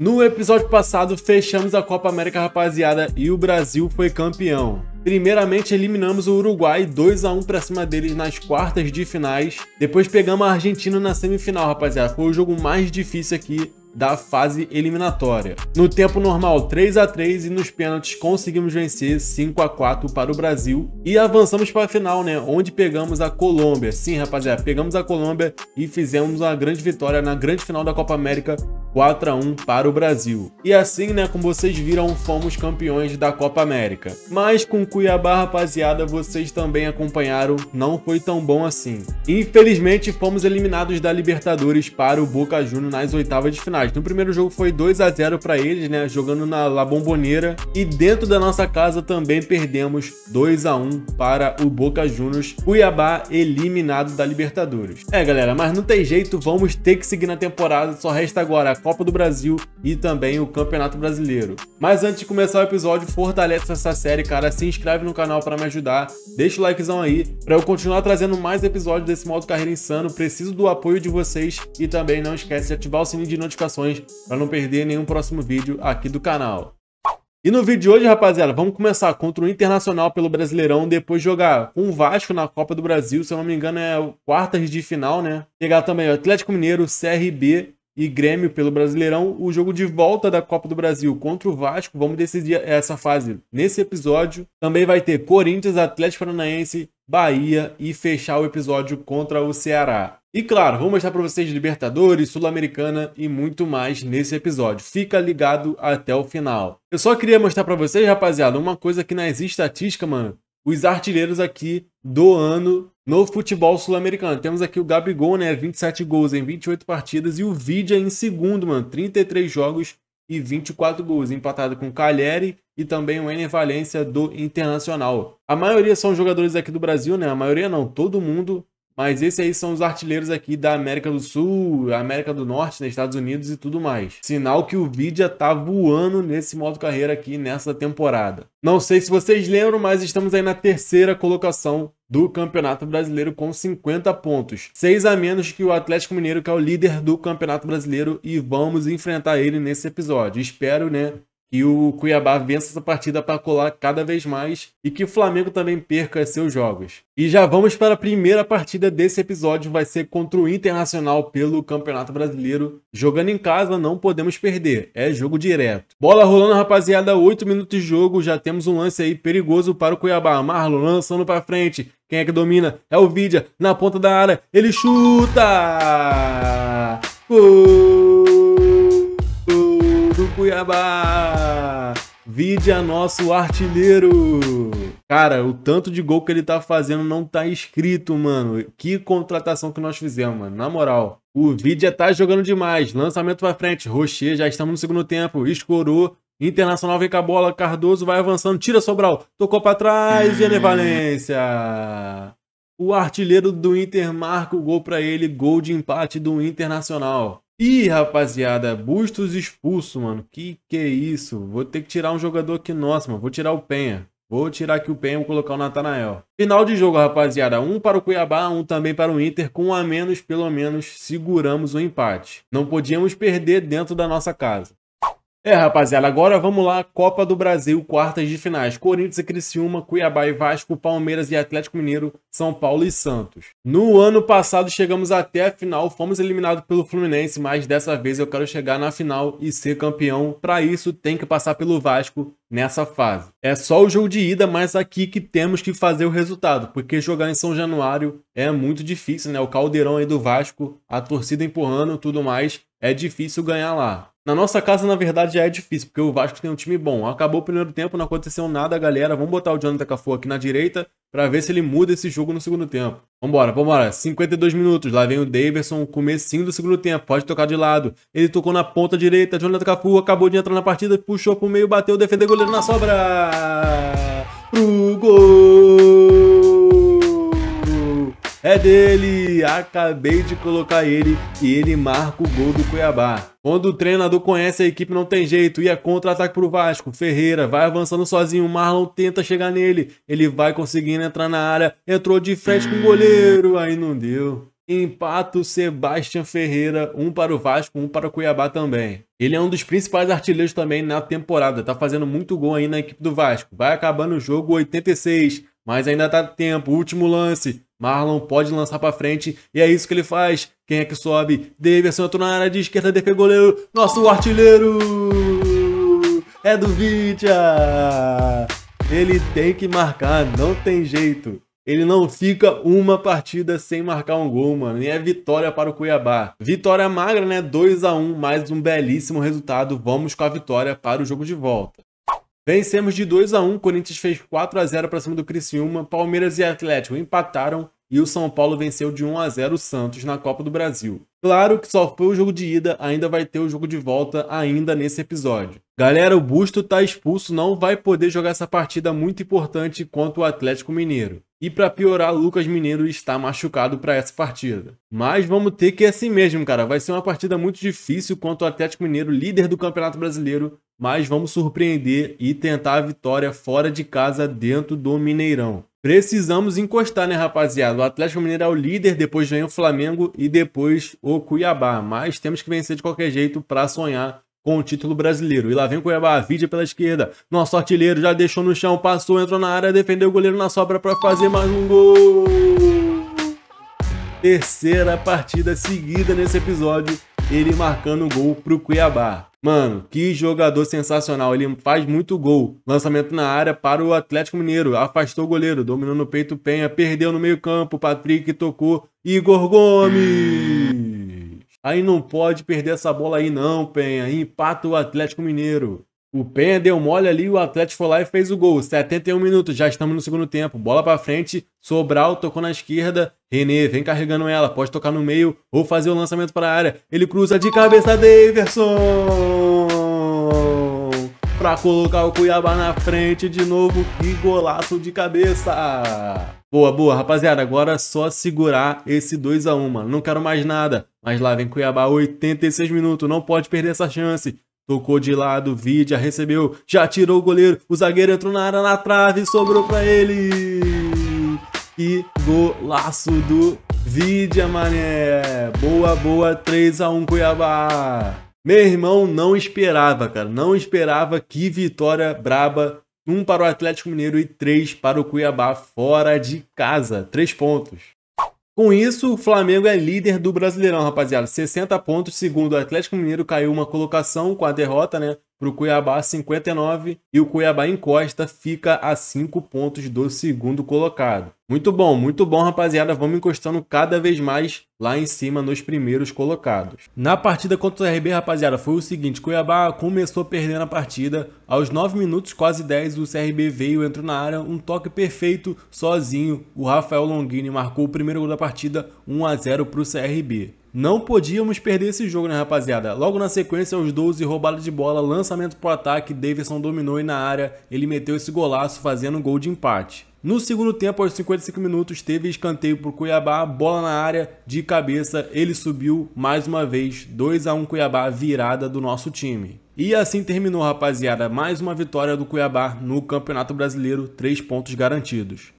No episódio passado, fechamos a Copa América, rapaziada, e o Brasil foi campeão. Primeiramente, eliminamos o Uruguai 2 a 1 para cima deles nas quartas de finais. Depois pegamos a Argentina na semifinal, rapaziada. Foi o jogo mais difícil aqui da fase eliminatória. No tempo normal 3 a 3 e nos pênaltis conseguimos vencer 5 a 4 para o Brasil e avançamos para a final, né, onde pegamos a Colômbia. Sim, rapaziada, pegamos a Colômbia e fizemos uma grande vitória na grande final da Copa América 4 a 1 para o Brasil. E assim, né, como vocês viram, fomos campeões da Copa América. Mas com Cuiabá, rapaziada, vocês também acompanharam, não foi tão bom assim. Infelizmente, fomos eliminados da Libertadores para o Boca Juniors nas oitavas de finais no primeiro jogo foi 2 a 0 para eles, né? Jogando na La Bombonera. E dentro da nossa casa também perdemos 2 a 1 para o Boca Juniors. Cuiabá eliminado da Libertadores. É, galera, mas não tem jeito, vamos ter que seguir na temporada. Só resta agora a Copa do Brasil e também o Campeonato Brasileiro. Mas antes de começar o episódio, fortaleça essa série, cara. Se inscreve no canal para me ajudar. Deixa o likezão aí para eu continuar trazendo mais episódios desse modo carreira insano. Preciso do apoio de vocês e também não esquece de ativar o sininho de notificação notificações para não perder nenhum próximo vídeo aqui do canal. E no vídeo de hoje, rapaziada, vamos começar contra o Internacional pelo Brasileirão, depois jogar com o Vasco na Copa do Brasil, se eu não me engano é quartas de final, né? Pegar também o Atlético Mineiro, CRB e Grêmio pelo Brasileirão, o jogo de volta da Copa do Brasil contra o Vasco, vamos decidir essa fase nesse episódio. Também vai ter Corinthians, Atlético Paranaense, Bahia e fechar o episódio contra o Ceará. E claro, vou mostrar para vocês Libertadores, Sul-Americana e muito mais nesse episódio. Fica ligado até o final. Eu só queria mostrar para vocês, rapaziada, uma coisa que na estatísticas, mano, os artilheiros aqui do ano no futebol sul-americano. Temos aqui o Gabigol, né, 27 gols em 28 partidas e o Vidia em segundo, mano, 33 jogos e 24 gols, empatado com Calheri e também o Ener Valência do Internacional. A maioria são jogadores aqui do Brasil, né? A maioria não, todo mundo mas esses aí são os artilheiros aqui da América do Sul, América do Norte, né, Estados Unidos e tudo mais. Sinal que o Vidia tá voando nesse modo carreira aqui nessa temporada. Não sei se vocês lembram, mas estamos aí na terceira colocação do Campeonato Brasileiro com 50 pontos. Seis a menos que o Atlético Mineiro, que é o líder do Campeonato Brasileiro, e vamos enfrentar ele nesse episódio. Espero, né, que o Cuiabá vença essa partida para colar cada vez mais e que o Flamengo também perca seus jogos. E já vamos para a primeira partida desse episódio, vai ser contra o Internacional pelo Campeonato Brasileiro. Jogando em casa, não podemos perder, é jogo direto. Bola rolando, rapaziada, 8 minutos de jogo, já temos um lance aí perigoso para o Cuiabá. Marlon lançando para frente, quem é que domina? É o Vidia, na ponta da área, ele chuta! Gol! Cuiabá! Vide nosso artilheiro! Cara, o tanto de gol que ele tá fazendo não tá escrito, mano. Que contratação que nós fizemos, mano. Na moral. O Vidia tá jogando demais. Lançamento pra frente. Rocher, já estamos no segundo tempo. Escorou. Internacional vem com a bola. Cardoso vai avançando. Tira Sobral. Tocou pra trás. Hum. Gene Valência. O artilheiro do Inter marca o gol pra ele. Gol de empate do Internacional. Ih, rapaziada, Bustos expulso, mano. Que que é isso? Vou ter que tirar um jogador aqui nosso, mano. Vou tirar o Penha. Vou tirar aqui o Penha e colocar o Natanael. Final de jogo, rapaziada. Um para o Cuiabá, um também para o Inter. Com um a menos, pelo menos, seguramos o empate. Não podíamos perder dentro da nossa casa. É, rapaziada, agora vamos lá, Copa do Brasil, quartas de finais. Corinthians e Criciúma, Cuiabá e Vasco, Palmeiras e Atlético Mineiro, São Paulo e Santos. No ano passado chegamos até a final, fomos eliminados pelo Fluminense, mas dessa vez eu quero chegar na final e ser campeão. Para isso tem que passar pelo Vasco nessa fase. É só o jogo de ida, mas aqui que temos que fazer o resultado, porque jogar em São Januário é muito difícil, né? O caldeirão aí do Vasco, a torcida empurrando, tudo mais, é difícil ganhar lá. Na nossa casa, na verdade, já é difícil, porque o Vasco tem um time bom. Acabou o primeiro tempo, não aconteceu nada, galera. Vamos botar o Jonathan Cafu aqui na direita para ver se ele muda esse jogo no segundo tempo. Vambora, vambora. 52 minutos. Lá vem o Davidson, comecinho do segundo tempo. Pode tocar de lado. Ele tocou na ponta direita. Jonathan Cafu acabou de entrar na partida, puxou pro meio, bateu, defendeu o goleiro na sobra. Pro gol! é dele! Acabei de colocar ele e ele marca o gol do Cuiabá. Quando o treinador conhece a equipe, não tem jeito. E é contra-ataque pro Vasco. Ferreira vai avançando sozinho. O Marlon tenta chegar nele. Ele vai conseguindo entrar na área. Entrou de frente com o goleiro. Aí não deu. Empata o Sebastian Ferreira, um para o Vasco, um para o Cuiabá também. Ele é um dos principais artilheiros também na temporada, tá fazendo muito gol aí na equipe do Vasco. Vai acabando o jogo 86, mas ainda tá tempo, último lance. Marlon pode lançar para frente e é isso que ele faz. Quem é que sobe? Davidson entrou na área de esquerda, DP goleiro. Nosso artilheiro é do Vidia. Ele tem que marcar, não tem jeito. Ele não fica uma partida sem marcar um gol, mano. E é vitória para o Cuiabá. Vitória magra, né? 2 a 1 mais um belíssimo resultado. Vamos com a vitória para o jogo de volta. Vencemos de 2 a 1 Corinthians fez 4 a 0 para cima do Criciúma, Palmeiras e Atlético empataram e o São Paulo venceu de 1 a 0 o Santos na Copa do Brasil. Claro que só foi o jogo de ida, ainda vai ter o jogo de volta ainda nesse episódio. Galera, o Busto tá expulso, não vai poder jogar essa partida muito importante contra o Atlético Mineiro. E para piorar, Lucas Mineiro está machucado para essa partida. Mas vamos ter que é assim mesmo, cara. Vai ser uma partida muito difícil contra o Atlético Mineiro, líder do Campeonato Brasileiro. Mas vamos surpreender e tentar a vitória fora de casa dentro do Mineirão. Precisamos encostar, né, rapaziada? O Atlético Mineiro é o líder, depois vem o Flamengo e depois o Cuiabá. Mas temos que vencer de qualquer jeito para sonhar com o título brasileiro. E lá vem o Cuiabá, vida pela esquerda. Nosso artilheiro já deixou no chão, passou, entrou na área, defendeu o goleiro na sobra para fazer mais um gol. Terceira partida seguida nesse episódio, ele marcando o gol pro Cuiabá. Mano, que jogador sensacional. Ele faz muito gol. Lançamento na área para o Atlético Mineiro. Afastou o goleiro, dominou no peito Penha, perdeu no meio-campo. Patrick tocou. Igor Gomes! Aí não pode perder essa bola aí, não, Penha. Empata o Atlético Mineiro. O Penha deu mole ali, o Atlético foi lá e fez o gol. 71 minutos, já estamos no segundo tempo. Bola para frente, Sobral tocou na esquerda. René vem carregando ela, pode tocar no meio ou fazer o lançamento para a área. Ele cruza de cabeça, Daverson! pra colocar o Cuiabá na frente de novo e golaço de cabeça. Boa, boa, rapaziada. Agora é só segurar esse 2 a 1 mano. Não quero mais nada. Mas lá vem Cuiabá, 86 minutos. Não pode perder essa chance. Tocou de lado, Vidia recebeu, já tirou o goleiro, o zagueiro entrou na área na trave, sobrou pra ele. E golaço do Vidia, mané. Boa, boa, 3x1 Cuiabá. Meu irmão não esperava, cara. Não esperava que vitória braba. Um para o Atlético Mineiro e três para o Cuiabá fora de casa. Três pontos. Com isso, o Flamengo é líder do Brasileirão, rapaziada. 60 pontos, segundo o Atlético Mineiro caiu uma colocação com a derrota, né? para o Cuiabá 59 e o Cuiabá encosta, fica a 5 pontos do segundo colocado. Muito bom, muito bom, rapaziada. Vamos encostando cada vez mais lá em cima nos primeiros colocados. Na partida contra o RB, rapaziada, foi o seguinte: Cuiabá começou perdendo a partida. Aos 9 minutos, quase 10, o CRB veio, entrou na área, um toque perfeito, sozinho. O Rafael Longini marcou o primeiro gol da partida, 1 a 0 para o CRB. Não podíamos perder esse jogo, né, rapaziada? Logo na sequência, aos 12, roubada de bola, lançamento pro ataque, Davidson dominou e na área ele meteu esse golaço fazendo um gol de empate. No segundo tempo, aos 55 minutos, teve escanteio para o Cuiabá, bola na área, de cabeça, ele subiu mais uma vez, 2 a 1 Cuiabá, virada do nosso time. E assim terminou, rapaziada, mais uma vitória do Cuiabá no Campeonato Brasileiro, 3 pontos garantidos.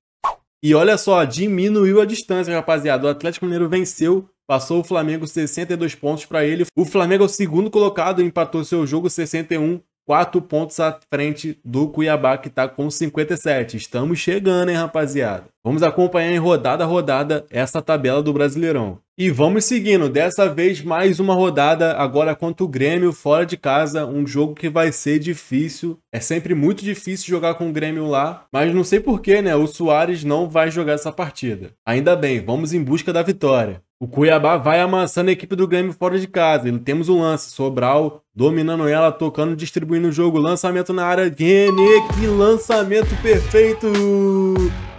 E olha só, diminuiu a distância, rapaziada. O Atlético Mineiro venceu Passou o Flamengo 62 pontos para ele. O Flamengo é o segundo colocado, empatou seu jogo 61, 4 pontos à frente do Cuiabá, que está com 57. Estamos chegando, hein, rapaziada? Vamos acompanhar em rodada a rodada essa tabela do Brasileirão. E vamos seguindo, dessa vez mais uma rodada, agora contra o Grêmio, fora de casa, um jogo que vai ser difícil. É sempre muito difícil jogar com o Grêmio lá, mas não sei porquê, né? O Soares não vai jogar essa partida. Ainda bem, vamos em busca da vitória. O Cuiabá vai amassando a equipe do Grêmio fora de casa. E temos um lance. Sobral dominando ela, tocando, distribuindo o jogo. Lançamento na área. Vene, que lançamento perfeito!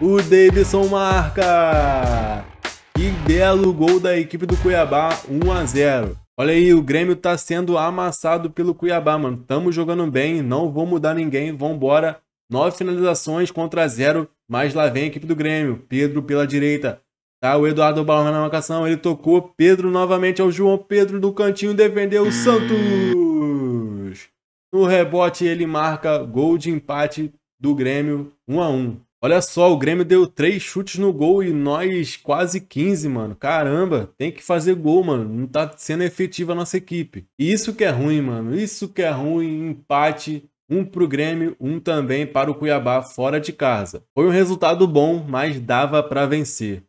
O Davidson marca! Que belo gol da equipe do Cuiabá, 1 a 0 Olha aí, o Grêmio tá sendo amassado pelo Cuiabá, mano. Tamo jogando bem, não vou mudar ninguém, vambora. Nove finalizações contra zero, mas lá vem a equipe do Grêmio. Pedro pela direita, Tá, o Eduardo Balão na marcação, ele tocou. Pedro novamente ao é João Pedro do cantinho, defendeu o Santos. No rebote, ele marca gol de empate do Grêmio 1 a 1 Olha só, o Grêmio deu três chutes no gol e nós quase 15, mano. Caramba, tem que fazer gol, mano. Não tá sendo efetiva a nossa equipe. E isso que é ruim, mano. Isso que é ruim. Empate. Um o Grêmio, um também para o Cuiabá fora de casa. Foi um resultado bom, mas dava para vencer.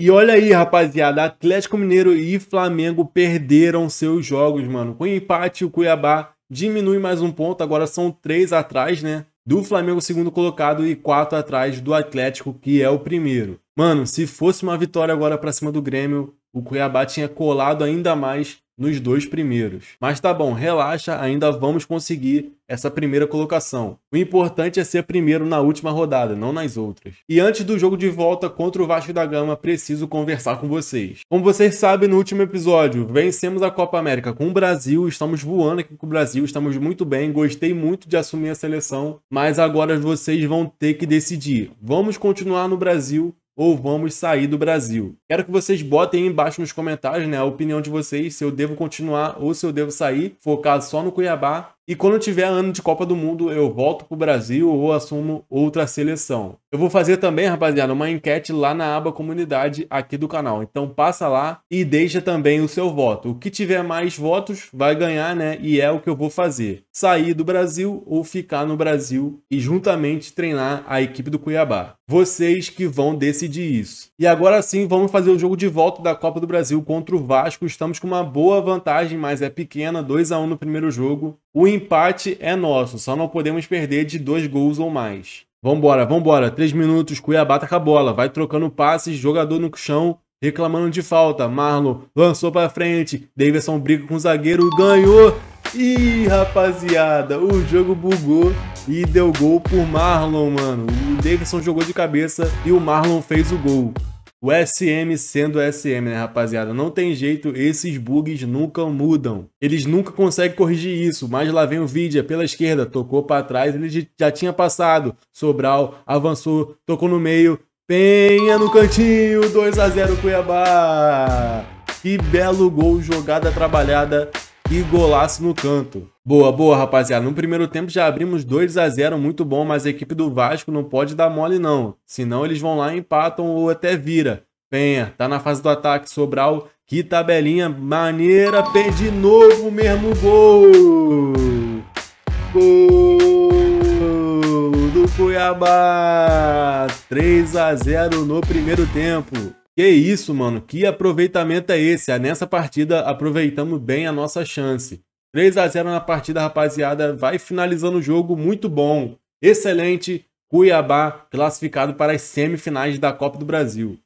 E olha aí, rapaziada, Atlético Mineiro e Flamengo perderam seus jogos, mano. Com empate, o Cuiabá diminui mais um ponto, agora são três atrás, né? Do Flamengo, segundo colocado, e quatro atrás do Atlético, que é o primeiro. Mano, se fosse uma vitória agora para cima do Grêmio, o Cuiabá tinha colado ainda mais nos dois primeiros. Mas tá bom, relaxa, ainda vamos conseguir essa primeira colocação. O importante é ser primeiro na última rodada, não nas outras. E antes do jogo de volta contra o Vasco da Gama, preciso conversar com vocês. Como vocês sabem, no último episódio, vencemos a Copa América com o Brasil, estamos voando aqui com o Brasil, estamos muito bem, gostei muito de assumir a seleção, mas agora vocês vão ter que decidir. Vamos continuar no Brasil ou vamos sair do Brasil? Quero que vocês botem aí embaixo nos comentários né, a opinião de vocês, se eu devo continuar ou se eu devo sair, focar só no Cuiabá e quando tiver ano de Copa do Mundo, eu volto pro Brasil ou assumo outra seleção. Eu vou fazer também, rapaziada, uma enquete lá na aba comunidade aqui do canal. Então passa lá e deixa também o seu voto. O que tiver mais votos vai ganhar, né? E é o que eu vou fazer. Sair do Brasil ou ficar no Brasil e juntamente treinar a equipe do Cuiabá. Vocês que vão decidir isso. E agora sim, vamos fazer o jogo de volta da Copa do Brasil contra o Vasco. Estamos com uma boa vantagem, mas é pequena, 2 a 1 no primeiro jogo. O empate é nosso, só não podemos perder de dois gols ou mais. Vambora, vambora. Três minutos, Cuiabá tá com a bola. Vai trocando passes, jogador no chão, reclamando de falta. Marlon lançou pra frente. Davidson briga com o zagueiro, ganhou. Ih, rapaziada, o jogo bugou e deu gol por Marlon, mano. O Davidson jogou de cabeça e o Marlon fez o gol. O SM sendo SM, né, rapaziada? Não tem jeito, esses bugs nunca mudam. Eles nunca conseguem corrigir isso, mas lá vem o Vidia pela esquerda, tocou para trás, ele já tinha passado. Sobral avançou, tocou no meio, Penha no cantinho, 2 a 0 Cuiabá. Que belo gol, jogada trabalhada e golaço no canto. Boa, boa, rapaziada. No primeiro tempo já abrimos 2 a 0 muito bom, mas a equipe do Vasco não pode dar mole não. Senão eles vão lá, empatam ou até vira. Penha, tá na fase do ataque, Sobral. Que tabelinha maneira, Penha de novo, mesmo gol! Gol do Cuiabá! 3 a 0 no primeiro tempo. Que isso, mano. Que aproveitamento é esse? Ah, nessa partida, aproveitamos bem a nossa chance. 3 a 0 na partida, rapaziada. Vai finalizando o jogo. Muito bom. Excelente. Cuiabá classificado para as semifinais da Copa do Brasil.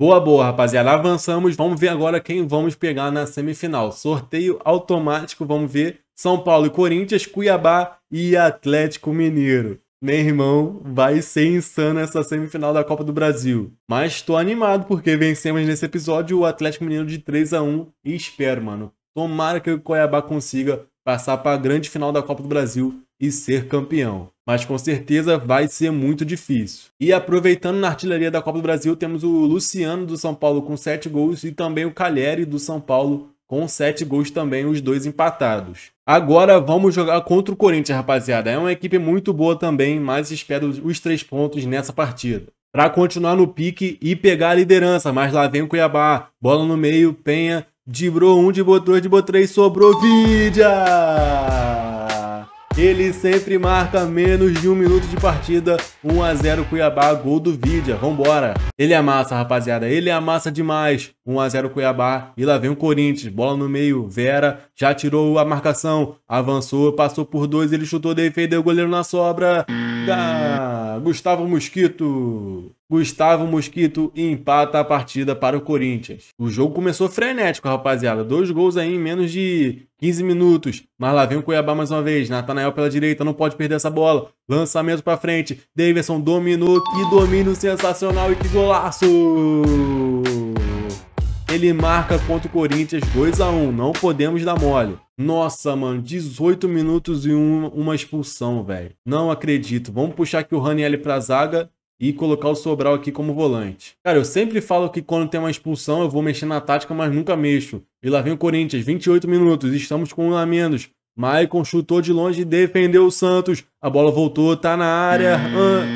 Boa, boa, rapaziada. Avançamos. Vamos ver agora quem vamos pegar na semifinal. Sorteio automático. Vamos ver São Paulo e Corinthians, Cuiabá e Atlético Mineiro. Meu irmão, vai ser insano essa semifinal da Copa do Brasil. Mas tô animado porque vencemos nesse episódio o Atlético Mineiro de 3 a 1 e espero, mano. Tomara que o Cuiabá consiga passar para a grande final da Copa do Brasil e ser campeão. Mas com certeza vai ser muito difícil. E aproveitando na artilharia da Copa do Brasil, temos o Luciano do São Paulo com 7 gols e também o Calheri do São Paulo com sete gols também, os dois empatados. Agora vamos jogar contra o Corinthians, rapaziada. É uma equipe muito boa também, mas espero os três pontos nessa partida. Para continuar no pique e pegar a liderança, mas lá vem o Cuiabá. Bola no meio, Penha, dibrou um, dibrou dois, dibrou três, sobrou Vidia! Ele sempre marca menos de um minuto de partida. 1 a 0 Cuiabá, gol do Vidia. Vambora. Ele amassa, é rapaziada. Ele amassa é demais. 1 a 0 Cuiabá. E lá vem o Corinthians. Bola no meio. Vera já tirou a marcação. Avançou, passou por dois. Ele chutou, defendeu o goleiro na sobra. Ah, Gustavo Mosquito. Gustavo Mosquito empata a partida para o Corinthians. O jogo começou frenético, rapaziada. Dois gols aí em menos de 15 minutos. Mas lá vem o Cuiabá mais uma vez. Natanael pela direita, não pode perder essa bola. Lançamento para frente. Davidson dominou. Que domínio sensacional e que golaço! Ele marca contra o Corinthians 2 a 1 Não podemos dar mole. Nossa, mano, 18 minutos e um, uma expulsão, velho. Não acredito. Vamos puxar aqui o Raniel a zaga e colocar o Sobral aqui como volante. Cara, eu sempre falo que quando tem uma expulsão eu vou mexer na tática, mas nunca mexo. E lá vem o Corinthians, 28 minutos, estamos com um a menos. Maicon chutou de longe, defendeu o Santos. A bola voltou, tá na área.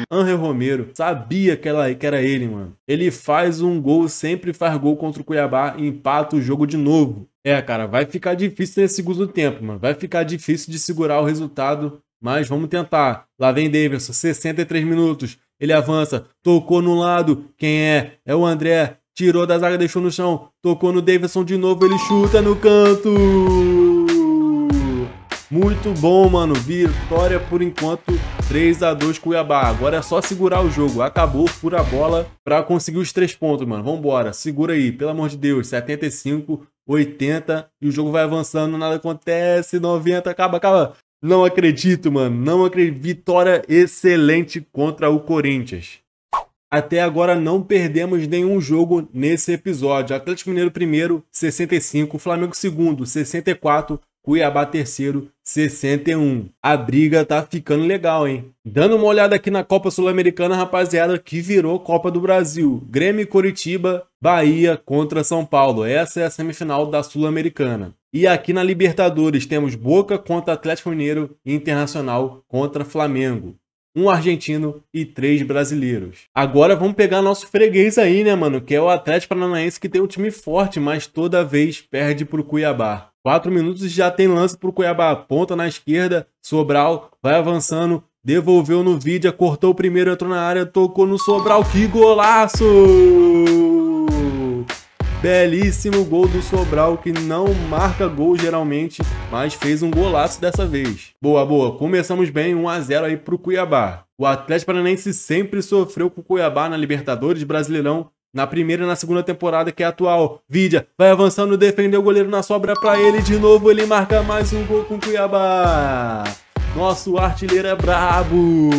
An Romero. Sabia que era, que era ele, mano. Ele faz um gol, sempre faz gol contra o Cuiabá e empata o jogo de novo. É, cara, vai ficar difícil nesse segundo tempo, mano. Vai ficar difícil de segurar o resultado, mas vamos tentar. Lá vem Davidson, 63 minutos. Ele avança, tocou no lado. Quem é? É o André. Tirou da zaga, deixou no chão. Tocou no Davidson de novo, ele chuta no canto. Muito bom, mano. Vitória por enquanto, 3 a 2 Cuiabá. Agora é só segurar o jogo. Acabou, fura a bola para conseguir os três pontos, mano. Vambora, segura aí, pelo amor de Deus. 75, 80 e o jogo vai avançando, nada acontece. 90, acaba, acaba. Não acredito, mano. Não acredito. Vitória excelente contra o Corinthians. Até agora não perdemos nenhum jogo nesse episódio. Atlético Mineiro primeiro, 65. Flamengo segundo, 64. Cuiabá terceiro, 61. A briga tá ficando legal, hein? Dando uma olhada aqui na Copa Sul-Americana, rapaziada, que virou Copa do Brasil. Grêmio e Curitiba, Bahia contra São Paulo. Essa é a semifinal da Sul-Americana. E aqui na Libertadores temos Boca contra Atlético Mineiro e Internacional contra Flamengo um argentino e três brasileiros. Agora vamos pegar nosso freguês aí, né, mano? Que é o Atlético Paranaense que tem um time forte, mas toda vez perde pro Cuiabá. Quatro minutos e já tem lance para o Cuiabá. Ponta na esquerda, Sobral vai avançando, devolveu no vídeo, cortou o primeiro, entrou na área, tocou no Sobral. Que golaço! Belíssimo gol do Sobral, que não marca gol geralmente, mas fez um golaço dessa vez. Boa, boa. Começamos bem, 1 x 0 aí para o Cuiabá. O Atlético Paranaense sempre sofreu com o Cuiabá na Libertadores Brasileirão na primeira e na segunda temporada, que é atual, Vidia vai avançando, defendeu o goleiro na sobra para ele. De novo, ele marca mais um gol com o Cuiabá. Nosso artilheiro é brabo.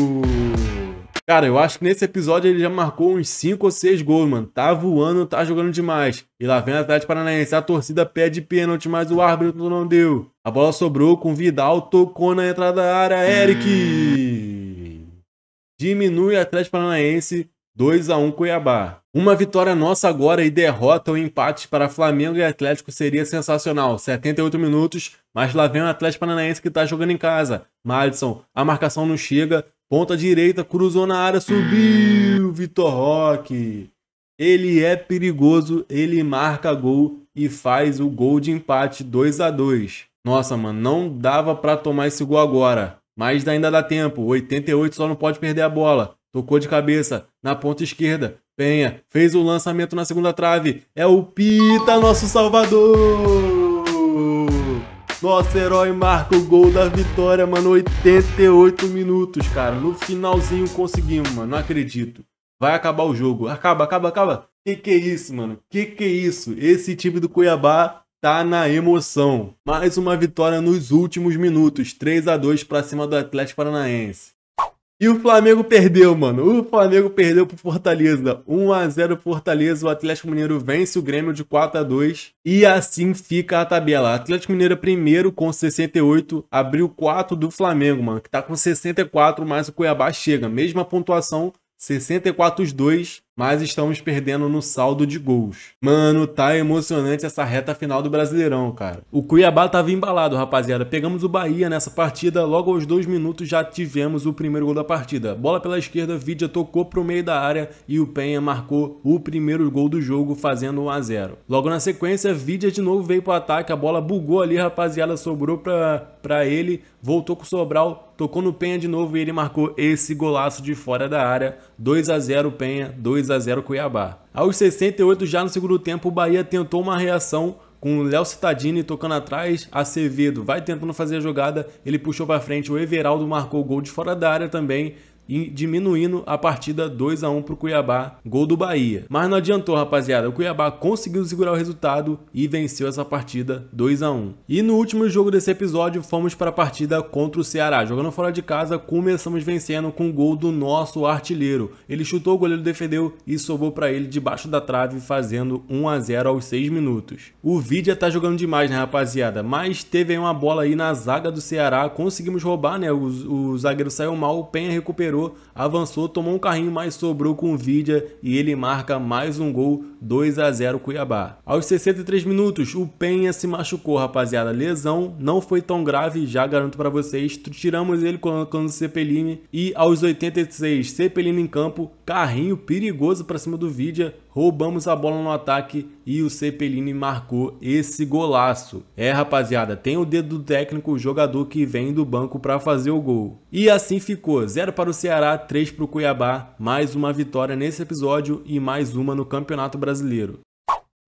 Cara, eu acho que nesse episódio ele já marcou uns 5 ou 6 gols, mano. Tá voando, tá jogando demais. E lá vem a Atlético Paranaense, a torcida pede pênalti, mas o árbitro não deu. A bola sobrou com Vidal, tocou na entrada da área, Eric. Hum. Diminui a Atlético Paranaense, 2 a 1 Cuiabá. Uma vitória nossa agora e derrota ou empate para Flamengo e Atlético seria sensacional. 78 minutos, mas lá vem o Atlético Paranaense que está jogando em casa. Madison, a marcação não chega. Ponta direita, cruzou na área, subiu. Vitor Roque. Ele é perigoso, ele marca gol e faz o gol de empate 2 a 2 Nossa, mano, não dava para tomar esse gol agora. Mas ainda dá tempo. 88 só não pode perder a bola. Tocou de cabeça, na ponta esquerda. Penha fez o lançamento na segunda trave. É o Pita, nosso salvador! Nosso herói marca o gol da vitória, mano. 88 minutos, cara. No finalzinho conseguimos, mano. Não acredito. Vai acabar o jogo. Acaba, acaba, acaba. Que que é isso, mano? Que que é isso? Esse time do Cuiabá tá na emoção. Mais uma vitória nos últimos minutos, 3 a 2 para cima do Atlético Paranaense. E o Flamengo perdeu, mano. O Flamengo perdeu pro Fortaleza. 1 a 0 Fortaleza. O Atlético Mineiro vence o Grêmio de 4 a 2 e assim fica a tabela. Atlético Mineiro é primeiro com 68, abriu 4 do Flamengo, mano, que tá com 64, mas o Cuiabá chega, mesma pontuação, 64 os dois mas estamos perdendo no saldo de gols. Mano, tá emocionante essa reta final do Brasileirão, cara. O Cuiabá tava embalado, rapaziada. Pegamos o Bahia nessa partida, logo aos dois minutos já tivemos o primeiro gol da partida. Bola pela esquerda, Vidia tocou pro meio da área e o Penha marcou o primeiro gol do jogo, fazendo 1 a 0 Logo na sequência, Vidia de novo veio pro ataque, a bola bugou ali, rapaziada, sobrou pra, pra ele, voltou com o Sobral, tocou no Penha de novo e ele marcou esse golaço de fora da área. 2 a 0 Penha, 2 2 a 0 Cuiabá. Aos 68 já no segundo tempo, o Bahia tentou uma reação com o Léo Cittadini tocando atrás, Acevedo vai tentando fazer a jogada, ele puxou para frente, o Everaldo marcou o gol de fora da área também, e diminuindo a partida 2 a 1 para o Cuiabá, gol do Bahia. Mas não adiantou, rapaziada. O Cuiabá conseguiu segurar o resultado e venceu essa partida 2 a 1. E no último jogo desse episódio, fomos para a partida contra o Ceará. Jogando fora de casa, começamos vencendo com o gol do nosso artilheiro. Ele chutou, o goleiro defendeu e sobrou para ele debaixo da trave, fazendo 1 a 0 aos 6 minutos. O Vidia tá jogando demais, né, rapaziada? Mas teve aí uma bola aí na zaga do Ceará, conseguimos roubar, né? O, o zagueiro saiu mal, o Penha recuperou avançou, tomou um carrinho, mas sobrou com o Vidia e ele marca mais um gol, 2 a 0 Cuiabá. Aos 63 minutos, o Penha se machucou, rapaziada. Lesão não foi tão grave, já garanto para vocês. Tiramos ele colocando o Cepelini e aos 86, Cepelini em campo, carrinho perigoso para cima do Vidia, roubamos a bola no ataque e o Cepelini marcou esse golaço. É, rapaziada, tem o dedo do técnico, o jogador que vem do banco para fazer o gol. E assim ficou, 0 para o Ceará Ceará, 3 para o Cuiabá, mais uma vitória nesse episódio e mais uma no Campeonato Brasileiro.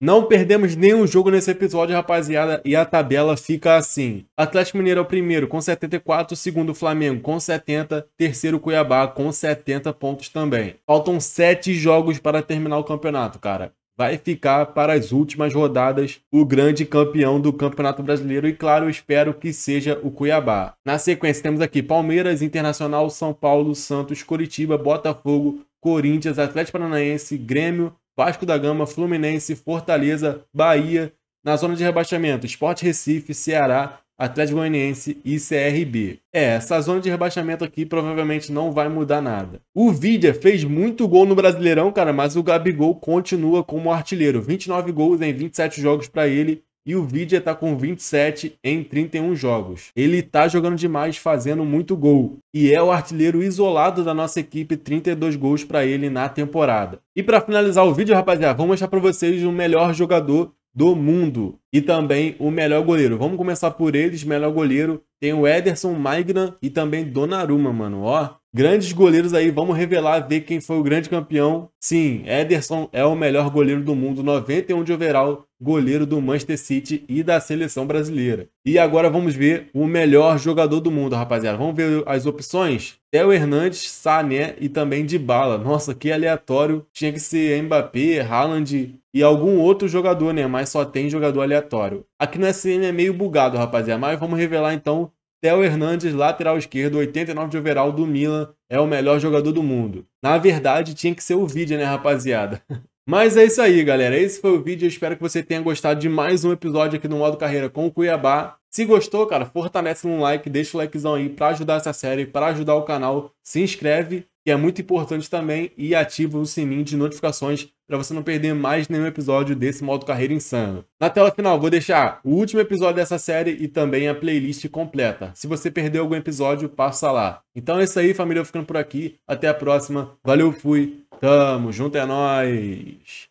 Não perdemos nenhum jogo nesse episódio, rapaziada, e a tabela fica assim. Atlético Mineiro é o primeiro com 74, segundo Flamengo com 70, terceiro Cuiabá com 70 pontos também. Faltam 7 jogos para terminar o campeonato, cara vai ficar para as últimas rodadas o grande campeão do Campeonato Brasileiro e claro, espero que seja o Cuiabá. Na sequência temos aqui Palmeiras, Internacional, São Paulo, Santos, Coritiba, Botafogo, Corinthians, Atlético Paranaense, Grêmio, Vasco da Gama, Fluminense, Fortaleza, Bahia. Na zona de rebaixamento, Sport Recife, Ceará, Atlético Goianiense e CRB. É, essa zona de rebaixamento aqui provavelmente não vai mudar nada. O Vidia fez muito gol no Brasileirão, cara, mas o Gabigol continua como artilheiro. 29 gols em 27 jogos para ele. E o Vidia tá com 27 em 31 jogos. Ele tá jogando demais, fazendo muito gol. E é o artilheiro isolado da nossa equipe, 32 gols para ele na temporada. E para finalizar o vídeo, rapaziada, vamos mostrar para vocês o melhor jogador do mundo e também o melhor goleiro. Vamos começar por eles, melhor goleiro. Tem o Ederson, Maignan e também Donnarumma, mano. Ó, Grandes goleiros aí, vamos revelar, ver quem foi o grande campeão. Sim, Ederson é o melhor goleiro do mundo, 91 de overall, goleiro do Manchester City e da seleção brasileira. E agora vamos ver o melhor jogador do mundo, rapaziada. Vamos ver as opções? Theo Hernandes, Sané e também Dybala. Nossa, que aleatório. Tinha que ser Mbappé, Haaland e algum outro jogador, né? Mas só tem jogador aleatório. Aqui no SN é meio bugado, rapaziada. Mas vamos revelar então Theo Hernandes, lateral esquerdo, 89 de overall do Milan, é o melhor jogador do mundo. Na verdade, tinha que ser o vídeo, né, rapaziada? Mas é isso aí, galera. Esse foi o vídeo. Eu espero que você tenha gostado de mais um episódio aqui do Modo Carreira com o Cuiabá. Se gostou, cara, fortalece no like, deixa o likezão aí para ajudar essa série, para ajudar o canal. Se inscreve que é muito importante também, e ativa o sininho de notificações para você não perder mais nenhum episódio desse modo carreira insano. Na tela final, vou deixar o último episódio dessa série e também a playlist completa. Se você perdeu algum episódio, passa lá. Então é isso aí, família, eu ficando por aqui. Até a próxima. Valeu, fui. Tamo junto, é nóis.